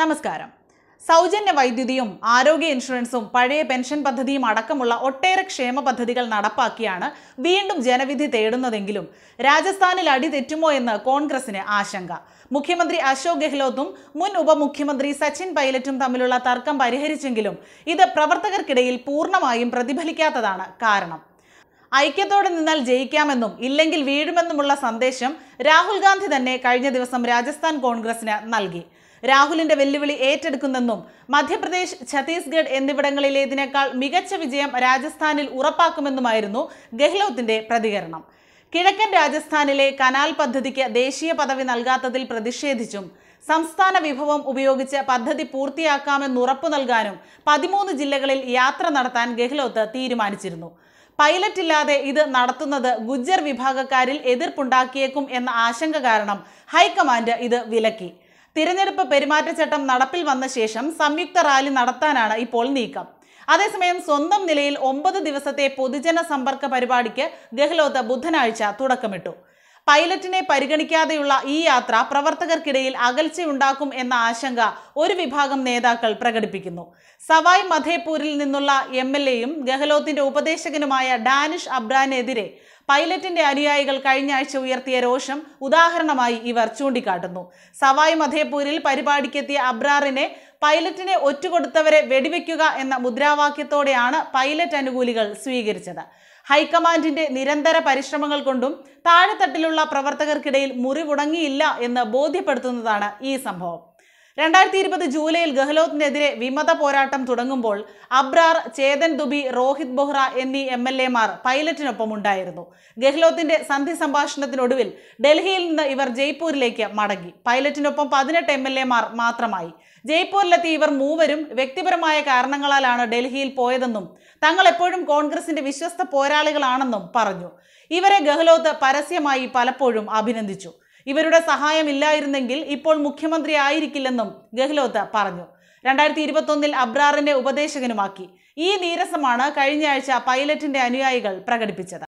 നമസ്കാരം സൗജന്യ വൈദ്യുതിയും ആരോഗ്യ ഇൻഷുറൻസും പഴയ പെൻഷൻ പദ്ധതിയും അടക്കമുള്ള ഒട്ടേറെ ക്ഷേമ പദ്ധതികൾ നടപ്പാക്കിയാണ് വീണ്ടും ജനവിധി തേടുന്നതെങ്കിലും രാജസ്ഥാനിൽ അടി തെറ്റുമോ എന്ന് കോൺഗ്രസിന് ആശങ്ക മുഖ്യമന്ത്രി അശോക് ഗെഹ്ലോത്തും മുൻ ഉപമുഖ്യമന്ത്രി സച്ചിൻ പൈലറ്റും തമ്മിലുള്ള തർക്കം പരിഹരിച്ചെങ്കിലും ഇത് പ്രവർത്തകർക്കിടയിൽ പൂർണ്ണമായും പ്രതിഫലിക്കാത്തതാണ് കാരണം ഐക്യത്തോടെ നിന്നാൽ ജയിക്കാമെന്നും ഇല്ലെങ്കിൽ വീഴുമെന്നുമുള്ള സന്ദേശം രാഹുൽ ഗാന്ധി തന്നെ കഴിഞ്ഞ ദിവസം രാജസ്ഥാൻ കോൺഗ്രസിന് നൽകി രാഹുലിന്റെ വെല്ലുവിളി ഏറ്റെടുക്കുന്നെന്നും മധ്യപ്രദേശ് ഛത്തീസ്ഗഡ് ഇതിനേക്കാൾ മികച്ച വിജയം രാജസ്ഥാനിൽ ഉറപ്പാക്കുമെന്നുമായിരുന്നു ഗെഹ്ലോത്തിന്റെ പ്രതികരണം കിഴക്കൻ രാജസ്ഥാനിലെ കനാൽ പദ്ധതിക്ക് ദേശീയ പദവി നൽകാത്തതിൽ പ്രതിഷേധിച്ചും സംസ്ഥാന വിഭവം ഉപയോഗിച്ച് പദ്ധതി പൂർത്തിയാക്കാമെന്ന് ഉറപ്പു നൽകാനും പതിമൂന്ന് ജില്ലകളിൽ യാത്ര നടത്താൻ ഗെഹ്ലോത്ത് തീരുമാനിച്ചിരുന്നു പൈലറ്റ് ഇല്ലാതെ ഇത് നടത്തുന്നത് ഗുജ്ജർ വിഭാഗക്കാരിൽ എതിർപ്പുണ്ടാക്കിയേക്കും എന്ന ആശങ്ക കാരണം ഹൈക്കമാൻഡ് ഇത് വിലക്കി തിരഞ്ഞെടുപ്പ് പെരുമാറ്റച്ചട്ടം നടപ്പിൽ വന്ന ശേഷം സംയുക്ത റാലി നടത്താനാണ് ഇപ്പോൾ നീക്കം അതേസമയം സ്വന്തം നിലയിൽ ഒമ്പത് ദിവസത്തെ പൊതുജന സമ്പർക്ക പരിപാടിക്ക് ഗെഹ്ലോത്ത് ബുധനാഴ്ച തുടക്കമിട്ടു പൈലറ്റിനെ പരിഗണിക്കാതെയുള്ള ഈ യാത്ര പ്രവർത്തകർക്കിടയിൽ അകൽച്ചയുണ്ടാക്കും എന്ന ആശങ്ക ഒരു വിഭാഗം നേതാക്കൾ പ്രകടിപ്പിക്കുന്നു സവായ് മധേപൂരിൽ നിന്നുള്ള എം എൽ എയും ഗെഹ്ലോത്തിന്റെ ഉപദേശകനുമായ ഡാനിഷ് അബ്രാനെതിരെ പൈലറ്റിന്റെ അനുയായികൾ കഴിഞ്ഞ ആഴ്ച ഉയർത്തിയ രോഷം ഉദാഹരണമായി ഇവർ ചൂണ്ടിക്കാട്ടുന്നു സവായ് മധേപൂരിൽ പരിപാടിക്കെത്തിയ അബ്രാറിനെ പൈലറ്റിനെ ഒറ്റുകൊടുത്തവരെ വെടിവെക്കുക എന്ന മുദ്രാവാക്യത്തോടെയാണ് പൈലറ്റ് അനുകൂലികൾ സ്വീകരിച്ചത് ഹൈക്കമാൻഡിന്റെ നിരന്തര പരിശ്രമങ്ങൾ കൊണ്ടും താഴെത്തട്ടിലുള്ള പ്രവർത്തകർക്കിടയിൽ മുറിവുടങ്ങിയില്ല എന്ന് ബോധ്യപ്പെടുത്തുന്നതാണ് ഈ സംഭവം രണ്ടായിരത്തി ഇരുപത് ജൂലൈയിൽ ഗെഹ്ലോത്തിനെതിരെ വിമത പോരാട്ടം തുടങ്ങുമ്പോൾ അബ്രാർ ചേതൻ ദുബി രോഹിത് ബൊഹ്റ എന്നീ എം എൽ എമാർ പൈലറ്റിനൊപ്പം ഉണ്ടായിരുന്നു ഗെഹ്ലോത്തിന്റെ സന്ധി സംഭാഷണത്തിനൊടുവിൽ ഡൽഹിയിൽ നിന്ന് ഇവർ ജയ്പൂരിലേക്ക് മടങ്ങി പൈലറ്റിനൊപ്പം പതിനെട്ട് എം എൽ എമാർ മാത്രമായി ജയ്പൂരിലെത്തി ഇവർ മൂവരും വ്യക്തിപരമായ കാരണങ്ങളാലാണ് ഡൽഹിയിൽ പോയതെന്നും തങ്ങൾ എപ്പോഴും കോൺഗ്രസിന്റെ വിശ്വസ്ത പോരാളികളാണെന്നും പറഞ്ഞു ഇവരെ ഗെഹ്ലോത്ത് പരസ്യമായി പലപ്പോഴും അഭിനന്ദിച്ചു ഇവരുടെ സഹായമില്ലായിരുന്നെങ്കിൽ ഇപ്പോൾ മുഖ്യമന്ത്രി ആയിരിക്കില്ലെന്നും ഗെഹ്ലോത്ത് പറഞ്ഞു രണ്ടായിരത്തി ഇരുപത്തൊന്നിൽ അബ്രാറിനെ ഉപദേശകനുമാക്കി ഈ നീരസമാണ് കഴിഞ്ഞയാഴ്ച പൈലറ്റിന്റെ അനുയായികൾ പ്രകടിപ്പിച്ചത്